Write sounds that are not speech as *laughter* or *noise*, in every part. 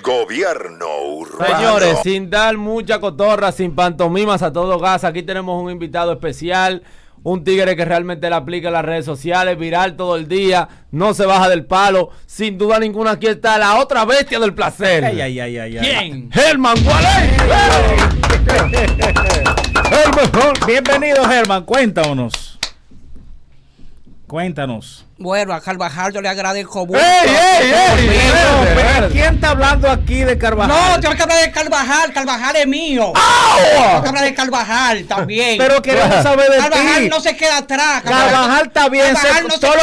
gobierno Señores, sin dar mucha cotorra, sin pantomimas a todo gas, aquí tenemos un invitado especial. Un tigre que realmente le aplica en las redes sociales, viral todo el día, no se baja del palo. Sin duda ninguna, aquí está la otra bestia del placer. Ay, ay, ay, ay, ay. ¿Quién? Germán *laughs* Bienvenido, Germán. Cuéntanos. Cuéntanos. Bueno, a Carvajal yo le agradezco mucho. ¡Ey, ey, ey! ¿Quién está hablando aquí de Carvajal? No, tengo que hablar de Carvajal. Carvajal es mío. Tengo que hablar de Carvajal también. Pero queremos saber de Carvajal ti. no se queda atrás. Carvajal, está bien. Carvajal no se todos, queda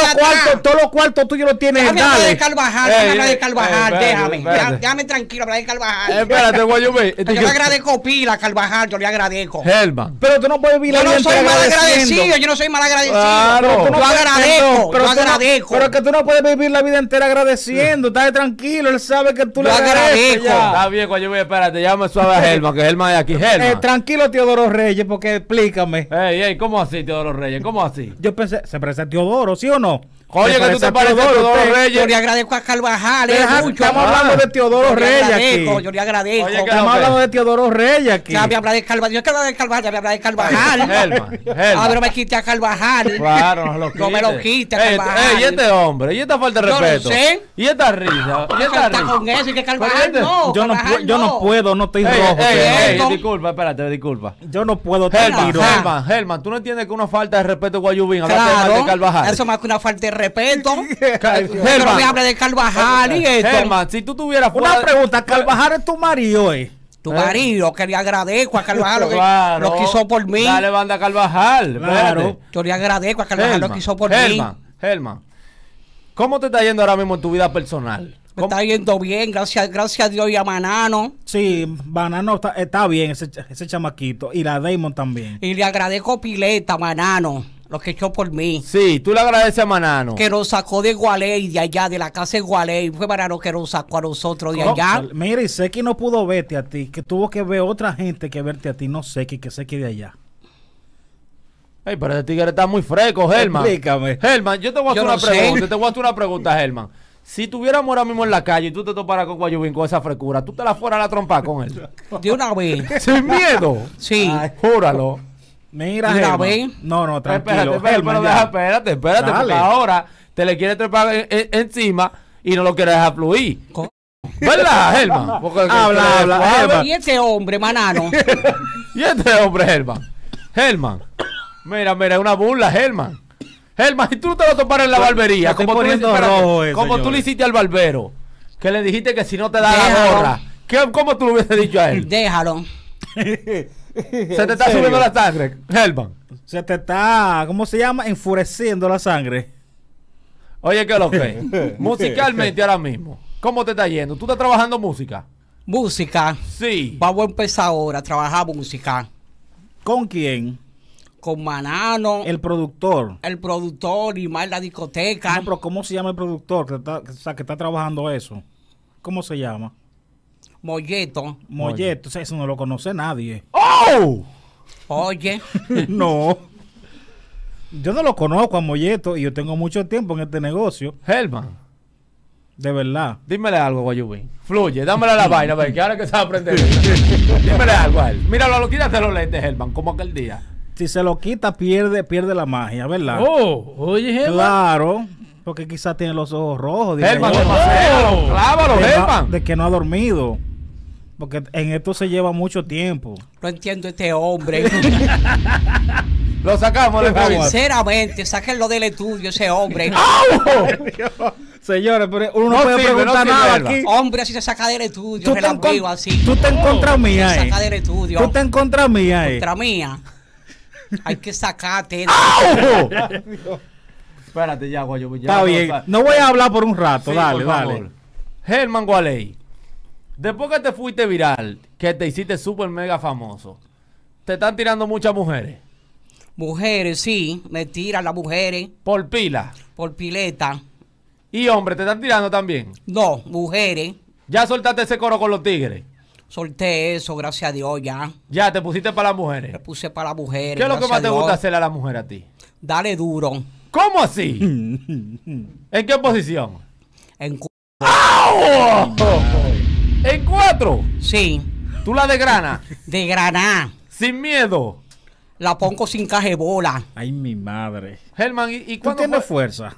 los todos los cuartos tuyos los tienes en Déjame hablar de Carvajal. Déjame de Carvajal. déjame. Déjame tranquilo hablar de Carvajal. espérate, voy yo *laughs* Yo le agradezco pila a Carvajal. Yo le agradezco. Helman. Pero tú no puedes vivir Yo no soy mal agradecido. Yo no soy mal agradecido. Claro. Yo agradezco. Pero que tú no puedes vivir la vida entera agradeciendo. Estás tranquilo, él sabe que tú le agradeces. Está bien, yo voy, espérate, Llámame suave a eh, Helma, que Helma es aquí. Helma. Eh, tranquilo, Teodoro Reyes, porque explícame. Ey, ey, ¿cómo así, Teodoro Reyes? ¿Cómo así? Yo pensé, ¿se parece a Teodoro, sí o no? Oye, que tú te pareces a Teodoro, Reyes. Yo le agradezco a Carvajal. Eh, estamos hablando de Teodoro Reyes. Aquí. Yo le agradezco. estamos hablando de Teodoro Reyes aquí. Ya me habla de Carvajal. Yo quiero de Carvajal. Ya me habla de Carvajal. Helma. Ah, pero me quité a Carvajal. Claro, no lo me lo quité, Carvajal y este hombre, y esta falta de respeto. Y esta risa. Y esta risa. con eso, y que este, no. Yo no, yo no puedo, no estoy rojo. disculpa, espérate, disculpa. Yo no puedo estar tú no entiendes que una falta de respeto a Guayubín. Claro, Eso más que una falta de respeto. *laughs* Helman. me habla de Carvajal y esto. si tú tuvieras. Una pregunta, eh, Carvajal es tu marido, eh. Tu marido, que le agradezco a Carvajal lo que por mí. Dale banda a Carvajal. Claro. Yo le agradezco a Carvajal lo quiso por mí. Helma, ¿cómo te está yendo ahora mismo en tu vida personal? Me está yendo bien, gracias, gracias a Dios y a Manano. Sí, Manano está, bien, ese, chamaquito. Y la Damon también. Y le agradezco pileta, Manano, lo que echó por mí. Sí, tú le agradeces a Manano. Que nos sacó de Gualey, de allá, de la casa de Gualey. Fue Manano que nos sacó a nosotros de allá. Mira, y sé que no pudo verte a ti, que tuvo que ver otra gente que verte a ti. No sé que, que sé que de allá. Ey, pero ese tigre está muy fresco, Germán. Explícame. Germán, yo te voy a hacer una pregunta. Te voy a hacer una pregunta, Germán. Si tuviéramos ahora mismo en la calle y tú te toparas con Guayubín con esa frescura, ¿tú te la fueras a la trompa con él? *laughs* De una vez. ¿Sin miedo? Sí. Júralo. Mira, De una vez. No, no, tranquilo. Espérate, espérate, espérate, porque ahora te le quiere trepar encima y no lo quiere dejar fluir. ¿Verdad, Germán? habla, habla, Y este hombre, manano. *laughs* y este hombre, Germán. Germán. Mira, mira, es una burla, Germán. Germán, y tú te lo toparas en la barbería, como, tú le, hiciste al barbero, que le dijiste que si no te da la gorra, ¿cómo tú le hubieses dicho a él? Déjalo. *laughs* Se te está subiendo la sangre, Germán. Se te está, ¿cómo se llama? Enfureciendo la sangre. Oye, que lo que *laughs* Musicalmente ahora mismo, ¿cómo te está yendo? ¿Tú estás trabajando música? Música. Sí. Vamos a empezar ahora a trabajar música. ¿Con quién? con Manano. El productor. El productor y más la discoteca. No, pero ¿cómo se llama el productor que está, que está trabajando eso? ¿Cómo se llama? Molleto. Molleto, eso no lo conoce nadie. ¡Oh! Oye. *laughs* no. Yo no lo conozco a Molleto y yo tengo mucho tiempo en este negocio. Helman. De verdad. Dímele algo, Guayubín. Fluye, dámela la *laughs* vaina, que ahora que se va a aprender. Dímele algo a él. Míralo, lo quítate los lentes, Helman, como aquel día si se lo quita, pierde, pierde la magia, ¿verdad? Oh, oye, Claro. Porque quizás tiene los ojos rojos. Germán, demasiado. clávalo, De que no ha dormido. Porque en esto se lleva mucho tiempo. No entiendo este hombre. *laughs* lo sacamos, de le Sinceramente, sáquenlo del estudio ese hombre. *laughs* Señores, uno no, puede preguntar nada aquí. Hombre, así se saca del estudio, tú te, así. Tú te contra mía, eh. estudio. Tú te en eh. contra mía, Contra mía. Hay que sacarte. Espérate, ya, guayo. Está bien. No, voy a hablar por un rato. dale, dale. Germán Gualey. Después que te fuiste viral, que te hiciste súper mega famoso, te están tirando muchas mujeres. Mujeres, sí, me tiran las mujeres. Por pila. Por pileta. Y hombre, ¿te están tirando también? No, mujeres. Ya soltaste ese coro con los tigres solté eso, gracias a Dios, ya. Ya, te pusiste para las mujeres. Me puse para las mujeres. ¿Qué es lo que más te gusta hacerle a la mujer a ti? Dale duro. ¿Cómo así? *laughs* ¿En qué posición? En cuatro. ¿En cuatro? Sí. ¿Tú la de grana? De grana. Sin miedo. La pongo sin cajebola. Ay, mi madre. Germán, ¿y, y tú tienes fuerza?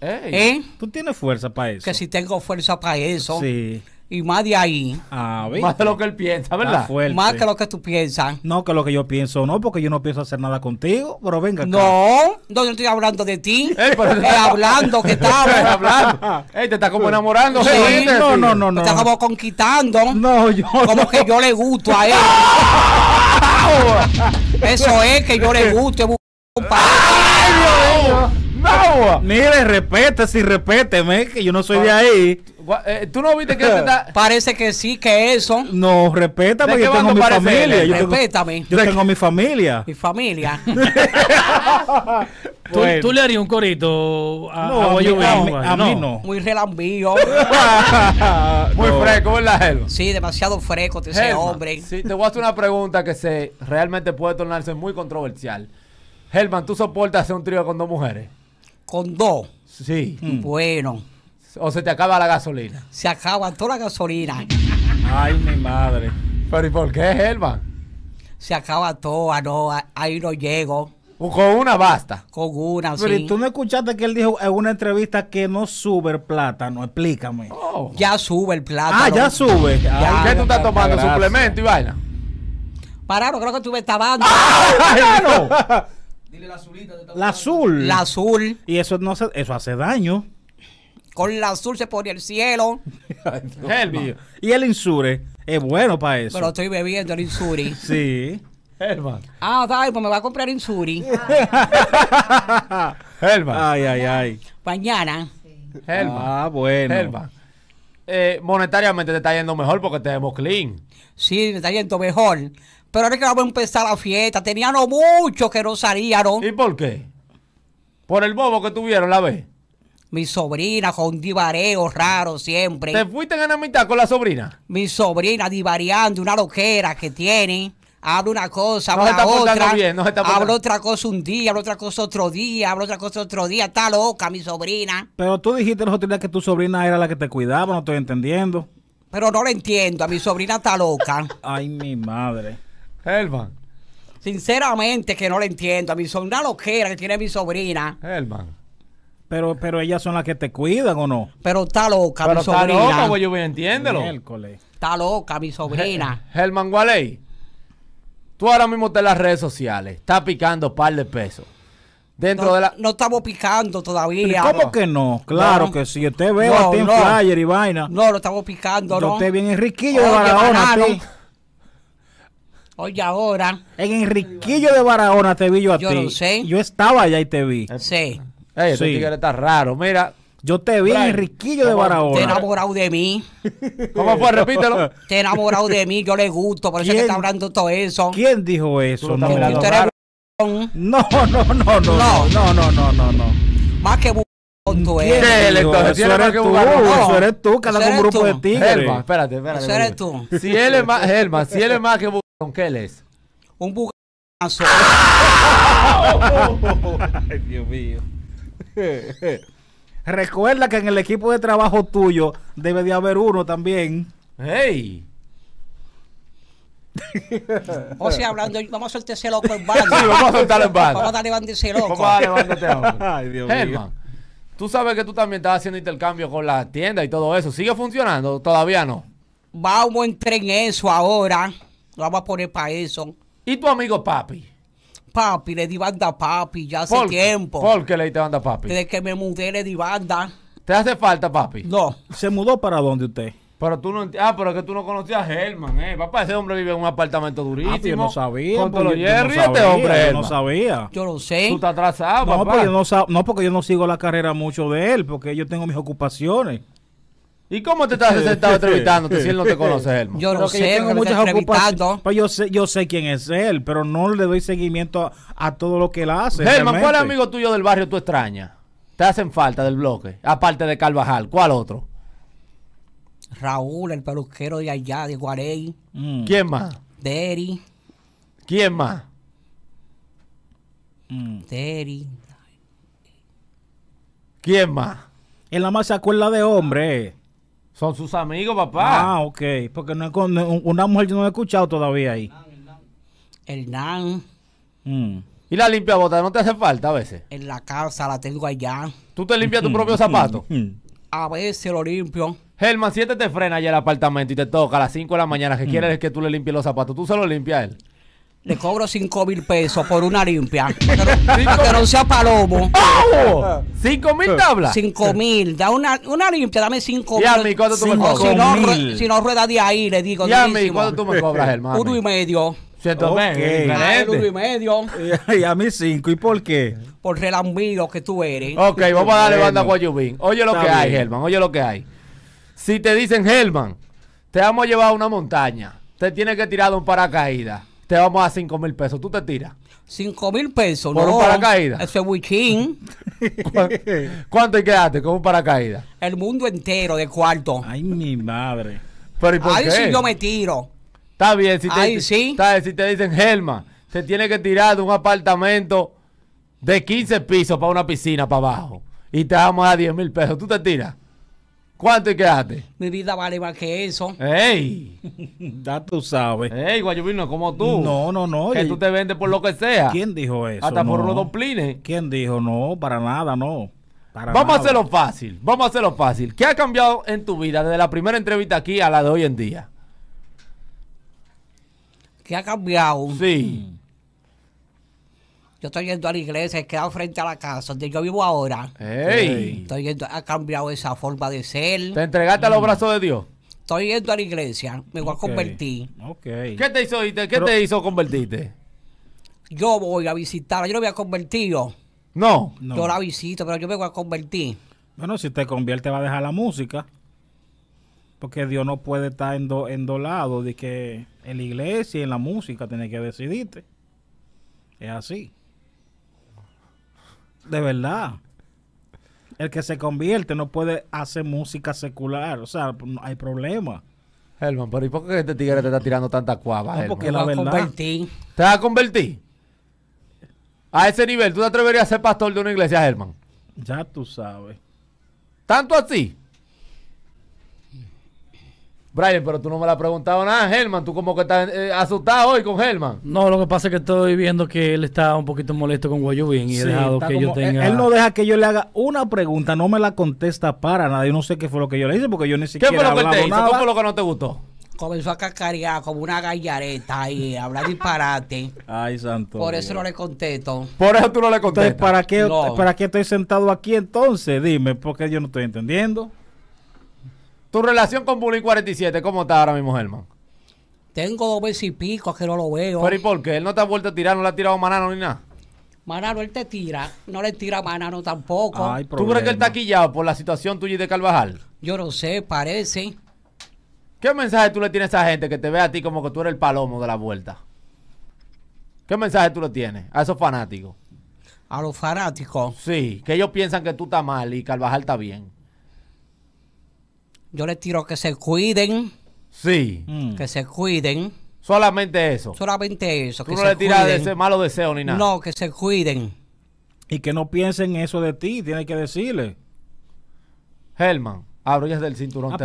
Eh, ¿Eh? ¿Tú tienes fuerza para eso? Que si tengo fuerza para eso. Sí y más de ahí. Ah, más de lo que él piensa, ¿verdad? Más que lo que tú piensas. No, que lo que yo pienso, no, porque yo no pienso hacer nada contigo, pero venga. Acá. No, no, yo estoy hablando de ti. *laughs* Estoy hablando que estamos. *laughs* hablando. te está como enamorando. Sí. No, no, no, no. Te está como conquistando. No, yo. Como que yo le gusto a él. *laughs* Eso es que yo le gusto. Ay, Mire, respete si respéteme, que yo no soy de ah. ahí. Eh, ¿Tú no viste que está... *laughs* Parece que sí, que eso. No, respeta porque yo tengo mi familia. Respétame. yo tengo mi familia. Mi familia. *laughs* ¿Tú, le harías un corito a, no, a, mí, no, Muy relambío. *laughs* Muy fresco, ¿verdad, Germán? Sí, demasiado fresco ese hombre. te voy a hacer una pregunta que se realmente puede tornarse muy controversial. Helman, ¿tú soportas hacer un trío con dos mujeres? con dos. Sí. Mm. Bueno. O se te acaba la gasolina. Se acaba toda la gasolina. Ay, mi madre. Pero ¿y por qué, Germán? Se acaba toda, no, ahí no llego. Uh, con una basta. Con una, Pero tú no escuchaste que él dijo en una entrevista que no sube el plátano, explícame. Oh. Ya sube el plátano. Ah, ya sube. qué tú estás tomando suplemento y vaina? Pararon, creo que tú me estabas ¡Ah, *laughs* Dile la azulita. la azul. La azul. Y eso, no eso hace daño. Con la azul se pone el cielo. *laughs* Y el insure es bueno para eso. Pero estoy bebiendo el insuri. *laughs* sí. Herman. Ah, dale, pues me va a comprar insuri. *laughs* Herman. Ay, ay, ay. Mañana. Herman. Ah, bueno. Herman. Eh, monetariamente te está yendo mejor porque tenemos clean. Sí, me está yendo mejor. Pero ahora que vamos a empezar la fiesta, tenían mucho que no salían. ¿Y por qué? Por el bobo que tuvieron la vez. Mi sobrina con divareo raro siempre. ¿Te fuiste en la mitad con la sobrina? Mi sobrina divariando, una loquera que tiene. Habla una cosa, habla otra. Bien, habla otra cosa un día, habla otra cosa otro día, habla otra cosa otro día. Está loca mi sobrina. Pero tú dijiste los otros días que tu sobrina era la que te cuidaba, no estoy entendiendo. Pero no lo entiendo, a mi sobrina está loca. Ay, mi madre. Helman. Sinceramente que no le entiendo. A mi son una loquera que tiene mi sobrina. Helman. Pero, pero ellas son las que te cuidan o no. Pero está loca mi está sobrina. Está loca, pues yo voy entiéndelo. Está loca mi sobrina. Herman Helman Gualey. Tú ahora mismo estás en las redes sociales. Está picando par de pesos. Dentro de la... no estamos picando todavía. ¿Cómo que no? Claro que sí. Usted ve no, a Flyer y vaina. No, lo estamos picando, Yo ¿no? Usted bien Enriquillo. riquillo Oye, ahora. En Enriquillo de Barahona te vi yo a ti. Yo estaba allá y te vi. Sí. Ey, este tigre raro, mira. Yo te vi en Enriquillo de Barahona. Te enamorado de mí. *laughs* ¿Cómo fue? Repítelo. Te enamorado de mí, yo le gusto, por eso ¿Quién? que está hablando todo eso. ¿Quién dijo eso? No, no, no, no, no, no, no, no, no, Más que Tú eres. Eso eres tú, eso eres tú, grupo de tigres. espérate, eres tú. Si él es más, él más que ¿qué él es? Un *laughs* Ay, Dios mío. *laughs* Recuerda que en el equipo de trabajo tuyo debe de haber uno también. ¡Hey! *laughs* vamos a soltar ese loco en banda. vamos a soltarlo el banda. Vamos a a Ay, Dios mío. Tú sabes que tú también estás haciendo intercambio con la tienda y todo eso. ¿Sigue funcionando? ¿Todavía no? Vamos a entrar en eso ahora. Lo vamos a poner para eso. ¿Y tu amigo papi? Papi, le di banda a papi ya hace tiempo. ¿Por qué le di banda a papi? Desde que me mudé le di banda. ¿Te hace falta papi? No. ¿Se mudó para dónde usted? Pero tú no Ah, pero es que tú no conocías a Germán eh. Papá, ese hombre vive en un apartamento durísimo. Ah, pues yo no sabía. este hombre. Yo no sabía. Yo lo sé. Tú estás atrasado, no, papá. Porque yo no, porque yo no sigo la carrera mucho de él, porque yo tengo mis ocupaciones. ¿Y cómo te estás sentado *laughs* entrevistándote si él no te conoce, Germán? Yo no sé, yo tengo muchas ocupaciones. Pues yo sé, yo sé quién es él, pero no le doy seguimiento a, todo lo que él hace. Germán, ¿cuál amigo tuyo del barrio tú extrañas? Te hacen falta del bloque, aparte de Carvajal. ¿Cuál otro? Raúl, el peluquero de allá, de Guarey. Mm. ¿Quién más? Deri. ¿Quién más? Mm. Deri. ¿Quién más? En la más se acuerda de hombre. Son sus amigos, papá. Ah, ok. Porque no, una mujer yo no he escuchado todavía ahí. Hernán. Mm. ¿Y la limpia bota? ¿No te hace falta a veces? En la casa la tengo allá. ¿Tú te limpias tu *laughs* propio zapato? a veces lo limpio. Germán, si este te frena allá el apartamento y te toca a las 5 de la mañana que mm. quieres que tú le limpies los zapatos, tú solo limpias a él. Le cobro 5 mil pesos por una limpia. *laughs* para que no sea palomo. ¡Oh! ¿Cinco mil tablas? 5 mil. Da una, una limpia, dame 5 mil. Y a mí, ¿cuánto tú me cobras? Si no, si no rueda de ahí, le digo. Y a mí, ¿cuánto tú me cobras, *laughs* hermano? Uno y medio. ¿Cierto? uno y medio. *laughs* y a mí cinco. ¿Y por qué? Por relambido que tú eres. Ok, vamos a darle banda a Guayubín. Oye lo que hay, Germán. Oye lo que hay. Si te dicen, Helman, te vamos a llevar a una montaña, te tienes que tirar de un paracaídas, te vamos a 5 mil pesos, tú te tiras. 5 mil pesos, Por no. un paracaídas. Eso es *laughs* ¿Cuánto hay que con un paracaídas? El mundo entero de cuarto. Ay, mi madre. Pero ¿y por qué? Ahí si yo me tiro. Está bien, si te, sí. está si te dicen, Helma, te tiene que tirar de un apartamento de 15 pisos para una piscina para abajo y te vamos a 10 mil pesos, tú te tiras. ¿Cuánto y quedaste? Mi vida vale más que eso. ¡Ey! *laughs* ya tú sabes. ¡Ey, Guayubino, como tú! No, no, no. Que tú te vendes por lo que sea. ¿Quién dijo eso? Hasta por los doplines. ¿Quién dijo? No, para nada, no. vamos a hacerlo fácil, vamos a hacerlo fácil. ¿Qué ha cambiado en tu vida desde la primera entrevista aquí a la de hoy en día? ¿Qué ha cambiado? Sí. Mm. Yo estoy yendo a la iglesia, he quedado frente a la casa donde yo vivo ahora. ha cambiado esa forma de ser. ¿Te entregaste a los mm. brazos de Dios? Estoy yendo a la iglesia, me voy a convertir. Okay. ¿Qué te hizo, convertirte? Yo voy a visitar, yo no me había convertido. No, Yo la visito, pero yo me voy a convertir. Bueno, si te convierte va a dejar la música. Porque Dios no puede estar en, en dos lados, de que en la iglesia y en la música tiene que decidirte. Es así. De verdad. El que se convierte no puede hacer música secular. O sea, hay problema. Herman, pero ¿y por qué este tigre te está tirando tanta cuava? No, porque la verdad. ¿Te vas a convertir? A ese nivel, ¿tú te atreverías a ser pastor de una iglesia, Herman. Ya tú sabes. ¿Tanto así? Brian, pero tú no me la has preguntado nada, Germán. Tú como que estás eh, asustado hoy con Germán? No, lo que pasa es que estoy viendo que él está un poquito molesto con Guayubín y dejado que yo tenga. Él, no deja que yo le haga una pregunta, no me la contesta para nada. Yo no sé qué fue lo que yo le hice porque yo ni siquiera. ¿Qué fue lo que te ¿Cómo fue lo que no te gustó? comenzó a cacarear como una gallareta y hablar disparate. Ay, santo. Por eso no le contesto. Por eso tú no le contestas. Entonces, ¿para qué, ¿para qué estoy sentado aquí entonces? Dime, porque yo no estoy entendiendo. Tu relación con bully 47, ¿cómo está ahora mismo, Germán? Tengo dos veces y pico que no lo veo. Pero ¿y por qué? Él no te ha vuelto a tirar, no le ha tirado Manano ni nada. Manano, él te tira. No le tira a Manano tampoco. ¿Tú crees que él está quillado por la situación tuya y de Carvajal? Yo no sé, parece. ¿Qué mensaje tú le tienes a esa gente que te ve a ti como que tú eres el palomo de la vuelta? ¿Qué mensaje tú le tienes a esos fanáticos? A los fanáticos. Sí, que ellos piensan que tú estás mal y Carvajal está bien. Yo le tiro que se cuiden. Sí. Mm. Mm. Que se cuiden. Solamente eso. Solamente eso. Tú no le tiras de ese malo deseo ni nada. No, que se cuiden. Y que no piensen eso de ti, tienes que decirle. Helman, abrocha del cinturón. Ah,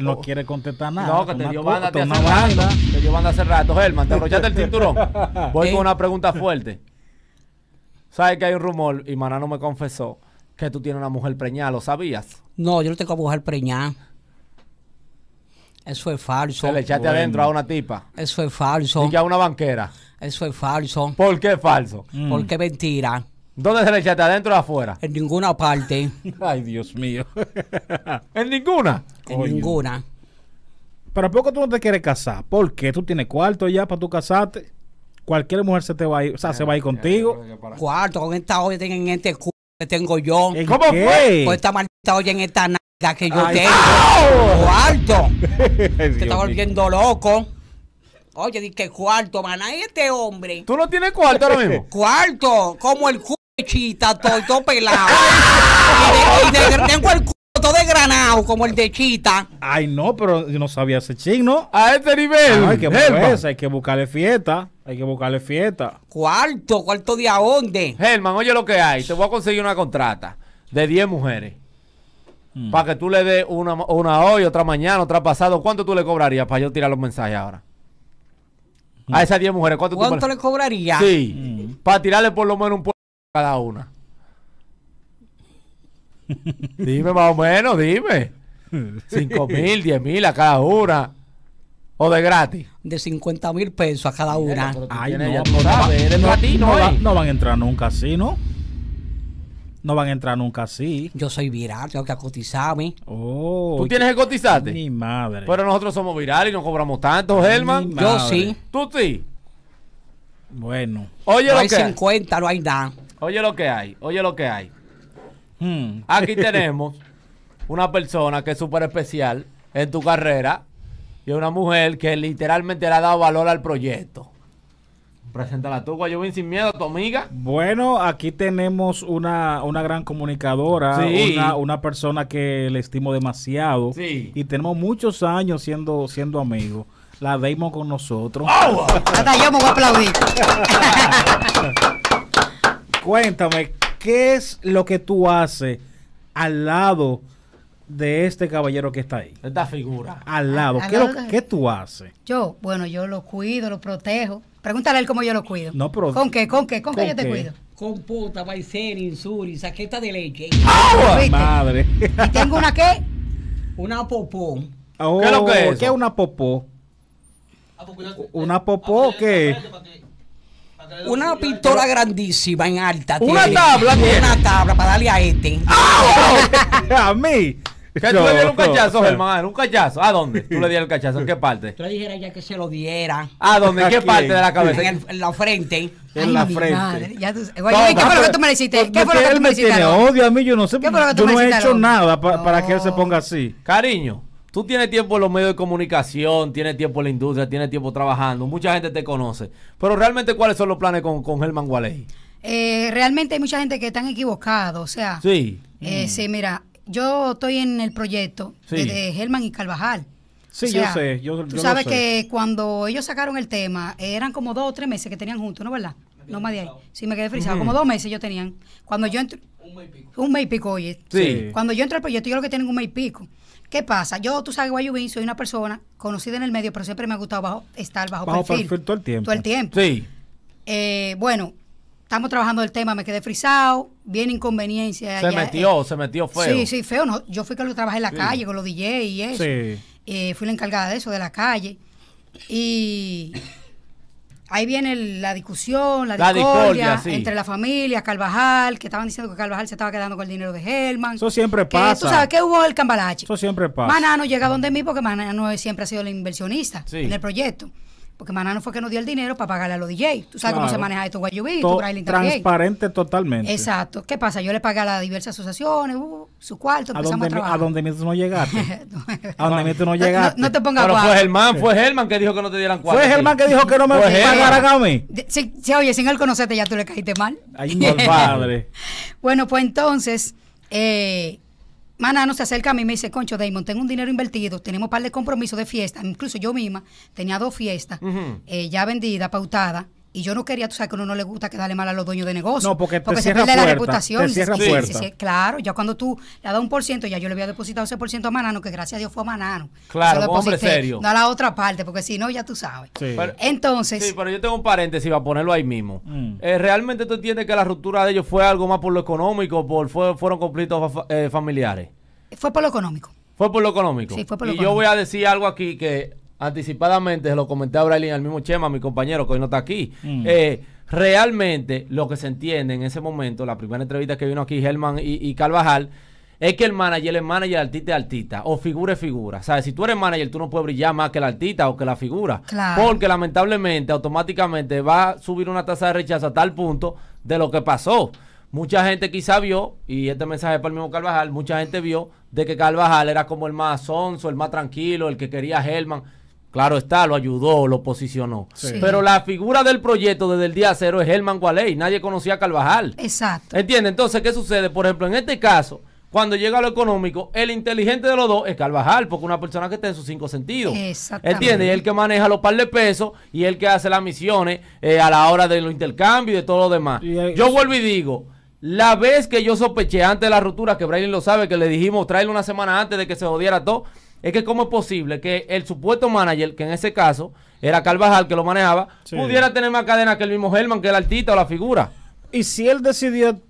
no, quiere, no oh. contestar nada. No, que te dio banda, te hace rato. Te hace rato. Helman, te abrochaste el *laughs* cinturón. Voy con eh. una pregunta fuerte. ¿Sabes que hay un rumor? Y Maná no me confesó que tú tienes una mujer preñada, ¿lo sabías? No, yo no tengo mujer preñada. Eso es falso. Se le echaste adentro a una tipa. Eso es falso. Y a una banquera. Eso es falso. ¿Por qué falso? Mm. Porque mentira. ¿Dónde se le echaste adentro o afuera? En ninguna parte. *laughs* Ay, Dios mío. *laughs* ¿En ninguna? En ninguna. ¿Pero ¿por poco tú no te quieres casar? ¿Por qué? ¿Tú tienes cuarto ya para tú casarte? Cualquier mujer se te va a ir, o sea, se va a ir contigo. cuarto, con esta olla en este culo que tengo yo. ¿Cómo fue? Con esta maldita olla en esta nada la que yo tengo, ¡Oh! cuarto. *laughs* Te está volviendo loco. Oye, di que cuarto, maná, este hombre. ¿Tú no tienes cuarto ahora mismo? *laughs* Cuarto, como el chita, todo, pelado. y, tengo el todo granado, como el de chita. Ay, no, pero yo no sabía ese chino. A este nivel. hay, que hay que buscarle fiesta. Hay que buscarle fiesta. Cuarto, cuarto de a dónde. Germán, oye lo que hay. Te voy a conseguir una contrata de 10 mujeres. Mm. Para que tú le des una, hoy, otra mañana, otra pasado. ¿Cuánto tú le cobrarías para yo tirar los mensajes ahora? A mm. esas 10 mujeres, ¿cuánto, le cobrarías? Sí. Mm. Para tirarle por lo menos un puesto a cada una. *laughs* dime más o menos, dime. 5 mil, 10 mil a cada una. ¿O de gratis? De 50 mil pesos a cada una. Ay, no, no, va, no, no, van a entrar nunca así, ¿no? No van a entrar nunca así. Yo soy viral, tengo que cotizarme. Oh, ¿Tú tienes que cotizarte? Mi madre. Pero nosotros somos virales y no cobramos tanto, Germán. Yo sí. ¿Tú sí? Bueno. Oye lo que 50, hay. no hay nada. Oye lo que hay, oye lo que hay. Hmm. Aquí *laughs* tenemos una persona que es súper especial en tu carrera y una mujer que literalmente le ha dado valor al proyecto. Preséntala tú, Guayubín, sin miedo, tu amiga. Bueno, aquí tenemos una, gran comunicadora, una, persona que le estimo demasiado. Y tenemos muchos años siendo, siendo amigos. La vemos con nosotros. *laughs* aplaudir. *laughs* Cuéntame, ¿qué es lo que tú haces al lado de este caballero que está ahí? Esta figura. Al lado. ¿Qué, ¿Qué tú haces? Yo, bueno, yo lo cuido, lo protejo Pregúntale a él cómo yo lo cuido. No, pero. ¿Con qué? ¿Con qué? ¿Con, qué yo te cuido? Con puta, maicena, insuri, saqueta de leche. ¡Agua! Madre. ¿Y tengo una qué? Una popó. ¿Qué es lo que es? ¿Qué es una popó? Ah, ¿Una ah, popó o qué? Una pintora grandísima en alta. Una tabla. Una tabla para darle a este. ¡Ah! *laughs* ¡A mí! *laughs* Que tú le dieras un cachazo, Germán, un cachazo. ¿A dónde? Tú le dieras el cachazo, ¿en qué parte? Tú le dijeras ya que se lo diera. ¿A dónde? ¿En qué parte de la cabeza? En, la frente. En la frente. ya tú, ¿Qué fue lo que tú me hiciste? ¿Qué fue lo que tú me hiciste? Tiene odio a mí, yo no sé. ¿Qué tú yo no he hecho nada para que él se ponga así. Cariño. Tú tienes tiempo en los medios de comunicación, tienes tiempo en la industria, tienes tiempo trabajando, mucha gente te conoce. Pero realmente, ¿cuáles son los planes con, con Germán Gualey? Eh, realmente hay mucha gente que están equivocados, o sea. Sí. Eh, mm. Sí, mira, yo estoy en el proyecto de Germán y Carvajal. Sí, yo sé. tú sabes que cuando ellos sacaron el tema, eran como dos o tres meses que tenían juntos, ¿no verdad? No más de ahí. Sí, me quedé frisado. Como dos meses yo tenían. Cuando yo entro, un mes y pico. Un mes y pico, oye. Sí. Cuando yo entro al proyecto, yo creo que tienen un mes y pico. ¿Qué pasa? Yo, tú sabes, Guayubín, soy una persona conocida en el medio, pero siempre me ha gustado estar bajo, bajo perfil. todo el tiempo. Todo el tiempo. Sí. Eh, bueno, estamos trabajando el tema, me quedé frisado, viene inconveniencia. Se metió, eh, se metió feo. Sí, sí, feo. yo fui que lo trabajé en la calle con los DJ y eso. Eh, fui la encargada de eso, de la calle. Y ahí viene la discusión, la, discordia, entre la familia, Carvajal, que estaban diciendo que Carvajal se estaba quedando con el dinero de Germán. Eso siempre pasa. Tú sabes que hubo el cambalache. Eso siempre pasa. Manano llega donde mí porque Manano siempre ha sido la inversionista en el proyecto. Porque Manano fue que nos dio el dinero para pagarle a los DJ. Tú sabes cómo se maneja esto, Guayubito, Transparente totalmente. Exacto. ¿Qué pasa? Yo le pagué a las diversas asociaciones, uh, su cuarto, empezamos a, a trabajar. A donde mientras no llegaste. *laughs* a donde mismo no llegaste. No, te pongas Pero guapo. fue Germán, fue Germán que dijo que no te dieran cuarto. Fue Germán que dijo que no me pagaran a mí. Sí, oye, sin él conocerte ya tú le caíste mal. Ay, no, padre. *laughs* bueno, pues entonces... Eh, Manano se acerca a mí y me dice, Concho Damon, tengo un dinero invertido, tenemos un par de compromisos de fiesta, incluso yo misma tenía dos fiestas eh, ya vendidas, pautadas. Y yo no quería, tú sabes que a uno no le gusta que quedarle mal a los dueños de negocio. No, porque, se pierde la reputación. claro, ya cuando tú le dado un por ciento, ya yo le había depositado ese por ciento a Manano, que gracias a Dios fue a Manano. Claro, hombre serio. No a la otra parte, porque si no, ya tú sabes. Entonces. Sí, pero yo tengo un paréntesis a ponerlo ahí mismo. Mm. Eh, ¿Realmente tú entiendes que la ruptura de ellos fue algo más por lo económico, por fueron conflictos eh, familiares? Fue por lo económico. Fue por lo económico. Sí, fue por lo y yo voy a decir algo aquí que anticipadamente, se lo comenté a Braylin al mismo Chema, mi compañero que hoy no está aquí. Mm. Eh, realmente lo que se entiende en ese momento, la primera entrevista que vino aquí Germán y, y, Carvajal, es que el manager es manager, artista es artista, o figura es figura. ¿Sabes? Si tú eres manager, tú no puedes brillar más que el artista o que la figura. Porque lamentablemente, automáticamente va a subir una tasa de rechazo a tal punto de lo que pasó. Mucha gente quizá vio, y este mensaje es para el mismo Carvajal, mucha gente vio de que Carvajal era como el más sonso, el más tranquilo, el que quería a Germán Claro está, lo ayudó, lo posicionó. Pero la figura del proyecto desde el día cero es Herman Gualey. Nadie conocía a Carvajal. Exacto. ¿Entiende? Entonces, ¿qué sucede? Por ejemplo, en este caso, cuando llega lo económico, el inteligente de los dos es Carvajal, porque una persona que está en sus cinco sentidos. Exactamente. ¿Entiendes? Y el que maneja los par de pesos y el que hace las misiones eh, a la hora de los intercambios y de todo lo demás. yo vuelvo y digo. La vez que yo sospeché antes de la ruptura, que Brian lo sabe, que le dijimos, tráelo una semana antes de que se jodiera todo, es que cómo es posible que el supuesto manager, que en ese caso era Carvajal que lo manejaba, pudiera tener más cadena que el mismo Herman, que el artista o la figura. Y si él decidió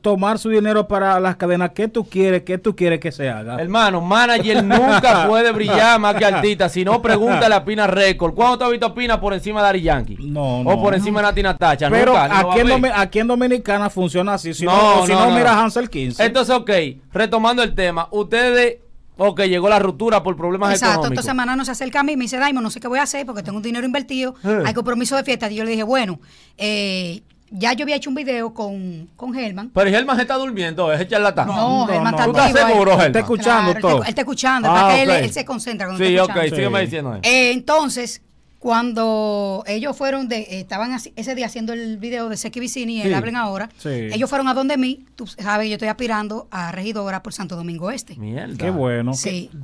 tomar su dinero para las cadenas, ¿qué tú quieres? que tú quieres que se haga? Hermano, manager *laughs* nunca puede brillar más que *laughs* artista. Si no, pregúntale a Pina Record. ¿Cuándo te has visto Pina por encima de Ari Yankee? No, no. O por encima de Nati Natacha. Pero aquí, en Dominicana funciona así. Si no, no si mira Hansel 15. Entonces, ok, retomando el tema. Ustedes Ok, llegó la ruptura por problemas económicos. Exacto, entonces semana no se acerca a mí y me dice, Daimon, no sé qué voy a hacer porque tengo un dinero invertido, eh. hay compromiso de fiesta. Y yo le dije, bueno, eh, ya yo había hecho un video con, con Pero Pero se está durmiendo, es charlatán. No, no Germán no, está ¿Tú estás seguro, Germán. Está escuchando todo. Él, está escuchando, ah, él, él, se concentra sí, está Okay, sí, ok, diciendo. Eh, entonces, cuando ellos fueron de, estaban ese día haciendo el video de Seki Vicini, sí, Hablen Ahora, ellos fueron a donde mí, tú sabes, yo estoy aspirando a regidora por Santo Domingo Este. Mierda. Qué bueno.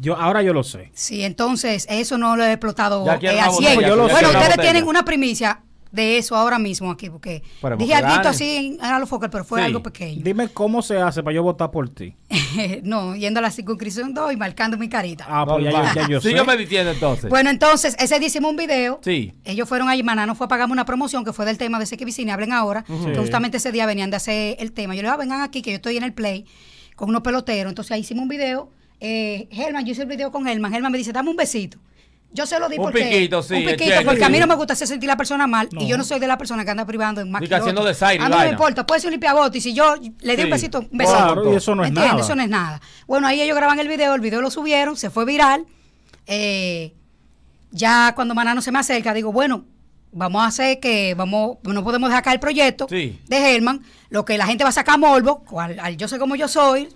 Yo, ahora yo lo sé. Sí, entonces eso no lo he explotado eh, Bueno, ustedes tienen una primicia, de eso ahora mismo aquí, porque dije algo así a los focal, pero fue algo pequeño. Dime cómo se hace para yo votar por ti. *laughs* no, yendo a la circunscripción 2 y marcando mi carita. Ah, pues ya, yo, ya yo *laughs* me diciendo entonces. Bueno, entonces, ese día hicimos un video. Sí. Ellos fueron a Maná nos fue a pagarme una promoción que fue del tema de vicine, hablen ahora, que justamente ese día venían de hacer el tema. Yo le dije, ah, vengan aquí, que yo estoy en el play con unos peloteros. Entonces ahí hicimos un video. Eh, yo hice el video con Germán. Germán me dice, dame un besito. Yo se lo di un porque. Piquito, sí, un piquito, porque a mí no me gusta hacer sentir a la persona mal. Y yo no soy de la persona que anda privando en máquina. haciendo desaire. no me importa. Puede ser un limpiabote. Y si yo le di un besito, un besito. Claro, eso no es nada. Eso no es nada. Bueno, ahí ellos graban el video. El video lo subieron. Se fue viral. Eh, ya cuando Manano se me acerca, digo, bueno, vamos a hacer que vamos no podemos dejar el proyecto de Germán. Lo que la gente va a sacar a morbo. al yo sé cómo yo soy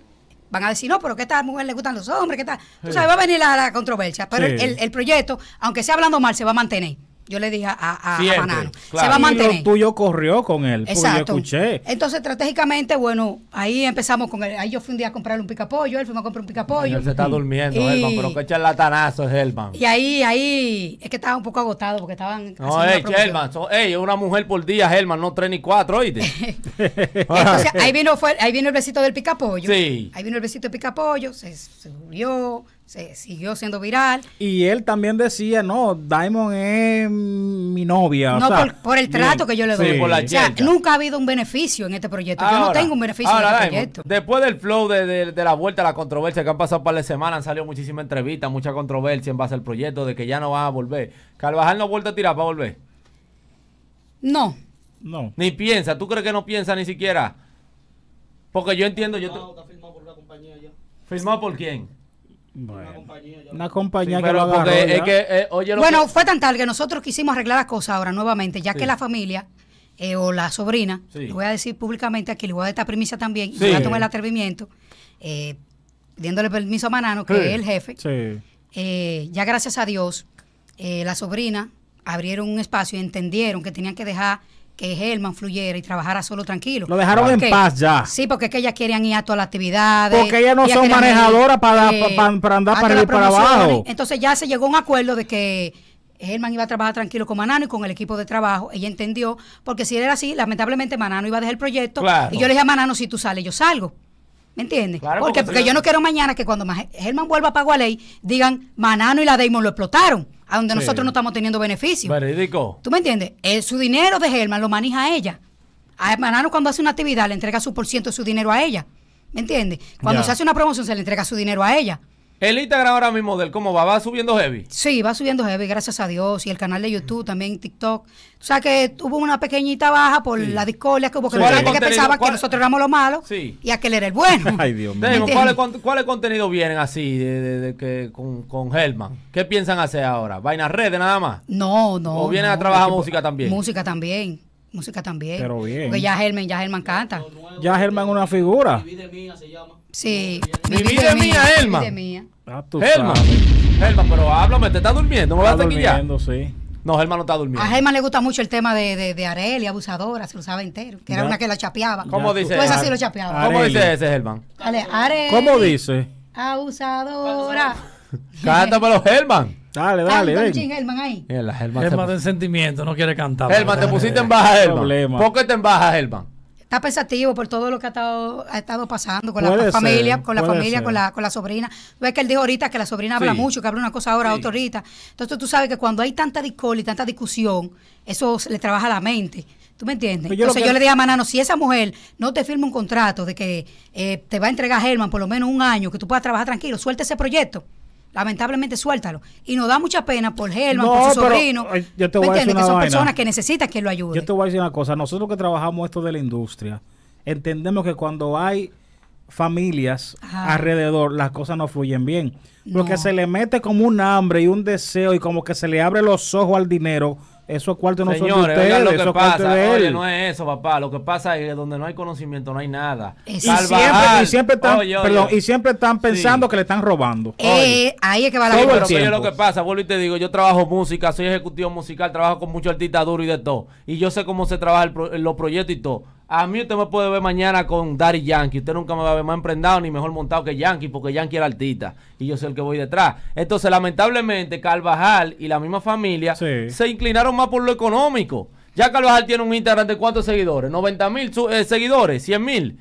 van a decir, no, pero qué a mujeres mujer le gustan los hombres, ¿qué tal. Tú sabes, va a venir la, controversia, pero el, el, proyecto, aunque sea hablando mal, se va a mantener. Yo le dije a, a, Manano. Se va a mantener. Y lo tuyo corrió con él. Exacto. Porque yo escuché. Entonces, estratégicamente, bueno, ahí empezamos con él. Ahí yo fui un día a comprarle un picapollo, él fue a comprar un picapollo. Él se está durmiendo, y, que pero el latanazo, es Y ahí, ahí, es que estaba un poco agotado porque estaban. No, ey, Herman, so, ey, una mujer por día, Germán, no tres ni cuatro, oíste. *laughs* ahí vino, fue, ahí vino el besito del picapollo. Sí. Ahí vino el besito del picapollo, se, se murió, se siguió siendo viral. Y él también decía, no, Diamond es mi novia. No, por, el trato que yo le doy. por la o sea, nunca ha habido un beneficio en este proyecto. yo no tengo un beneficio en este proyecto. Después del flow de, la vuelta a la controversia que han pasado un par de semanas, han salido muchísimas entrevistas, mucha controversia en base al proyecto de que ya no va a volver. Carvajal no ha vuelto a tirar para volver. No. No. Ni piensa. ¿Tú crees que no piensa ni siquiera? Porque yo entiendo... yo está firmado por la compañía ya. ¿Firmado por quién? Bueno, una compañía, que eh, Bueno, fue tan tal que nosotros quisimos arreglar las cosas ahora nuevamente, ya que la familia eh, o la sobrina, le voy a decir públicamente aquí, le voy a dar esta premisa también, yo voy a el atrevimiento, eh, dándole permiso a Manano, que es el jefe. Eh, ya gracias a Dios, la sobrina abrieron un espacio y entendieron que tenían que dejar que Germán fluyera y trabajara solo tranquilo. Lo dejaron en paz ya. Sí, porque es que ellas querían ir a todas las actividades. Porque ellas no son manejadoras para, eh, andar para ir para abajo. Entonces ya se llegó a un acuerdo de que Germán iba a trabajar tranquilo con Manano y con el equipo de trabajo. Ella entendió, porque si era así, lamentablemente Manano iba a dejar el proyecto. Y yo le dije a Manano, si tú sales, yo salgo. ¿Me entiendes? porque, porque, yo no quiero mañana que cuando Germán vuelva a Pago a Ley, digan, Manano y la Damon lo explotaron a donde nosotros no estamos teniendo beneficios, Verídico. ¿Tú me entiendes? El, eh, su dinero de Germán lo maneja a ella. A Hermano cuando hace una actividad le entrega su por ciento de su dinero a ella. ¿Me entiendes? Cuando se hace una promoción se le entrega su dinero a ella. El Instagram ahora mismo del cómo va, va subiendo heavy. Sí, va subiendo heavy, gracias a Dios. Y el canal de YouTube, también TikTok. O sea que tuvo una pequeñita baja por la discordia que hubo, que gente que pensaba que nosotros éramos los malos y aquel era el bueno. *laughs* Ay, Dios mío. ¿Cuáles cuál contenidos vienen así de, que con, con Helman? ¿Qué piensan hacer ahora? ¿Vainas redes nada más? No, no. ¿O vienen a trabajar música también? Música también música también. Pero bien. Porque ya Germán, ya Germán canta. Ya Germán es una figura. Mi vida es mía, se llama. Sí. Mi, vida, es mía, Herman. Ah, Germán. pero háblame, te estás durmiendo, me vas a ya. sí. No, Germán no está durmiendo. A Germán le gusta mucho el tema de, de, de Areli, abusadora, se lo sabe entero. Que era una que la chapeaba. ¿Cómo dice? Pues así lo chapeaba. ¿Cómo dice ese, Germán? ¿Cómo dice? Abusadora. Cántamelo, Germán. Dale, dale. Canta ven. ahí. Herman, Herman sentimiento, no quiere cantar. Herman te pusiste en baja, Herman. ¿Por qué te en baja, Herman? Está pensativo por todo lo que ha estado, ha estado pasando con la familia, con la familia, con la, con la sobrina. Ves que él dijo ahorita que la sobrina habla mucho, que habla una cosa ahora, otra ahorita. Entonces tú sabes que cuando hay tanta discordia y tanta discusión, eso le trabaja la mente. ¿Tú me entiendes? Pues yo Entonces yo le dije a Manano, si esa mujer no te firma un contrato de que eh, te va a entregar Herman por lo menos un año, que tú puedas trabajar tranquilo, suelta ese proyecto lamentablemente suéltalo. Y nos da mucha pena por Germán por su sobrino. Yo te voy a decir que son personas que necesitan que lo ayude. Yo te voy a decir una cosa, nosotros que trabajamos esto de la industria, entendemos que cuando hay familias alrededor, las cosas no fluyen bien. Porque se le mete como un hambre y un deseo y como que se le abre los ojos al dinero eso cuarto no ustedes, lo que pasa. oye, no es eso, papá. Lo que pasa es que donde no hay conocimiento no hay nada. Y siempre, y siempre, están, pensando que le están robando. Eh, ahí es que va la sí, pero lo que pasa, vuelvo y te digo, yo trabajo música, soy ejecutivo musical, trabajo con muchos artistas duros y de todo. Y yo sé cómo se trabaja los proyectos y todo. A mí usted me puede ver mañana con Daddy Yankee. Usted nunca me va a ver más emprendado ni mejor montado que Yankee, porque Yankee era artista. y yo soy el que voy detrás. Entonces, lamentablemente, Carvajal y la misma familia se inclinaron más por lo económico. Ya Carvajal tiene un Instagram de cuántos seguidores? 90 mil eh, seguidores, 100 mil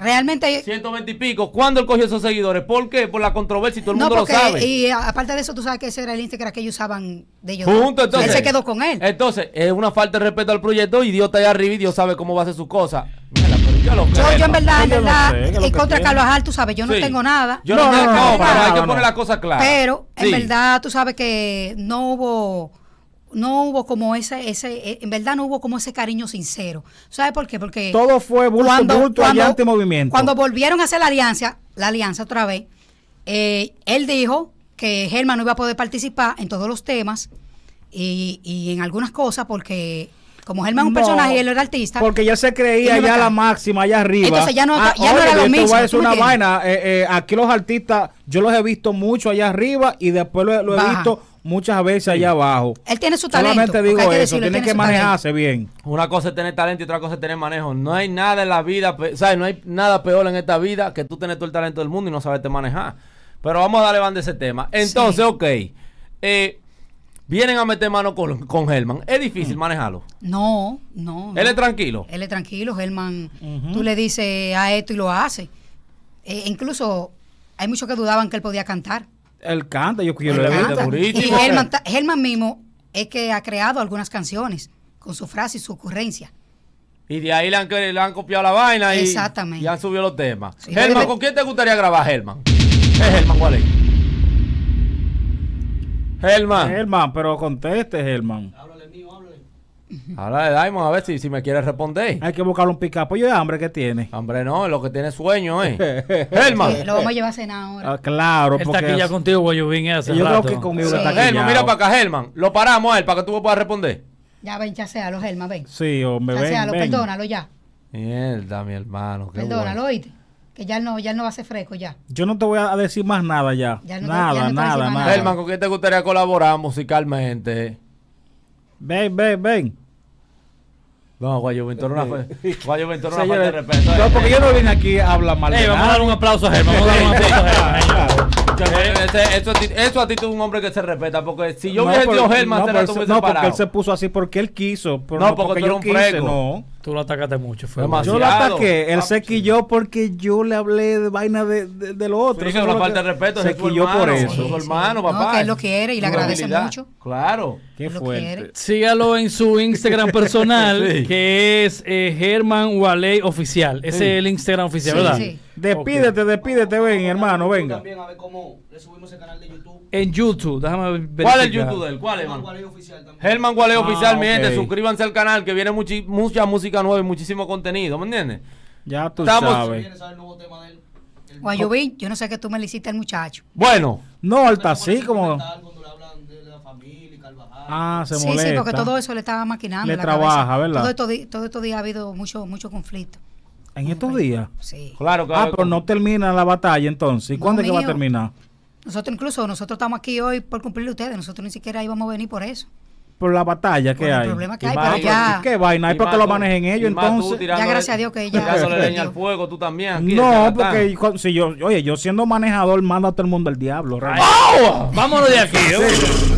realmente. 120 y pico. ¿Cuándo él cogió esos seguidores? ¿Por qué? Por la controversia y todo el mundo lo sabe. Y aparte de eso, tú sabes que ese era el Instagram que ellos usaban de ellos. Junto, entonces. Él se quedó con él. Entonces, es una falta de respeto al proyecto y Dios está ahí arriba y Dios sabe cómo va a hacer sus cosas. Yo, en verdad, en verdad, y contra Carlos Ajal, tú sabes, yo no tengo nada. Yo no, tengo nada. hay que poner las cosas claras. Pero, en verdad, tú sabes que no hubo no hubo como ese, ese, eh, en verdad no hubo como ese cariño sincero. ¿sabes por qué? Porque todo fue bulto, cuando, este movimiento. Cuando volvieron a hacer la alianza, la alianza otra vez, eh, él dijo que Germán no iba a poder participar en todos los temas y, en algunas cosas porque como Germán es un personaje y él era artista. Porque ya se creía ya la máxima allá arriba. Entonces ya no, ah, ya no era lo mismo. Es una vaina. Eh, aquí los artistas, yo los he visto mucho allá arriba y después lo, he visto muchas veces allá abajo. Él tiene su talento. Solamente digo eso, tiene, que manejarse bien. Una cosa es tener talento y otra cosa es tener manejo. No hay nada en la vida, ¿sabes? No hay nada peor en esta vida que tú tener todo el talento del mundo y no saberte manejar. Pero vamos a darle van de ese tema. Entonces, ok. Eh, vienen a meter mano con, con ¿Es difícil mm. manejarlo? No, no. ¿Él es tranquilo? Él es tranquilo. Germán. tú le dices a esto y lo hace. Eh, incluso hay muchos que dudaban que él podía cantar. Él canta, yo quiero ver. Y Germán mismo es que ha creado algunas canciones con su frase y su ocurrencia. Y de ahí le han, copiado la vaina y, Exactamente. Ya han los temas. Germán, ¿con quién te gustaría grabar, Germán? ¿Es Germán, cuál es? Germán. Germán, pero conteste, Germán. Ahora le Diamond a ver si, si me quiere responder. Hay que buscar un Yo de hambre que tiene. Hombre, no, lo que tiene sueño, ¿eh? Germán. *laughs* lo vamos a llevar a cenar ahora. Ah, claro, porque. Está aquí ya contigo, Guayubín, Yo rato. creo que conmigo está aquí. mira para acá, Helman. Lo paramos a él para que tú puedas responder. Ya ven, ya sea los Helman, ven. Sí, hombre, ven. Chasealo, perdónalo ya. Mierda, mi hermano. Qué perdónalo, oíte que ya no, ya no va a ser fresco ya. Yo no te voy a decir más nada ya. nada, nada, más Germán, ¿con quién te gustaría colaborar musicalmente? Ven, ven, ven. No, Guayo Ventura una, *laughs* Guayo una falta de respeto. No, eh. porque yo no vine aquí a hablar mal. vamos a dar un aplauso a Germán. Vamos a dar un aplauso *laughs* Eso, eso a ti es un hombre que se respeta. Porque si yo hubiese sido Germán, no, se no, porque él se puso así porque él quiso. no, porque, yo un No. Tú lo atacaste mucho. Fue Yo lo ataqué. Él ah, se quilló porque yo le hablé de vaina de, de, de lo otro. una falta de respeto. Se quilló por eso. su hermano, papá. No, que él lo quiere y le agradece mucho. Claro. Qué fuerte. Sígalo en su Instagram *laughs* personal, que es eh, Germán Waley Oficial. Ese es el Instagram oficial, ¿verdad? Sí. Despídete, despídete, ven, hermano, venga. También a ver cómo le subimos el canal de YouTube. En YouTube, déjame ver. ¿Cuál es el YouTube de él? ¿Cuál, es? Germán Waley Oficial, Germán ah, Oficial, mi gente, suscríbanse al canal que viene mucha música nuevo y muchísimo contenido, ¿me entiendes? Ya tú sabes. Guayubín, yo no sé qué tú me le hiciste al muchacho. Bueno. No, alta. así como... Ah, se molesta. Sí, porque todo eso le estaba maquinando. la trabaja, ¿verdad? Todo estos días ha habido mucho, mucho conflicto. ¿En estos días? Sí. Claro, Ah, pero no termina la batalla entonces. cuándo es que va a terminar? Nosotros incluso, nosotros estamos aquí hoy por cumplir ustedes. Nosotros ni siquiera íbamos a venir por eso por la batalla que hay. problema que hay, ¿Qué vaina? Hay para que lo manejen ellos, entonces. Ya, gracias a Dios que ya. leña al fuego, tú también. no, porque si yo, oye, yo siendo manejador mando a todo el mundo al diablo. Vámonos de aquí.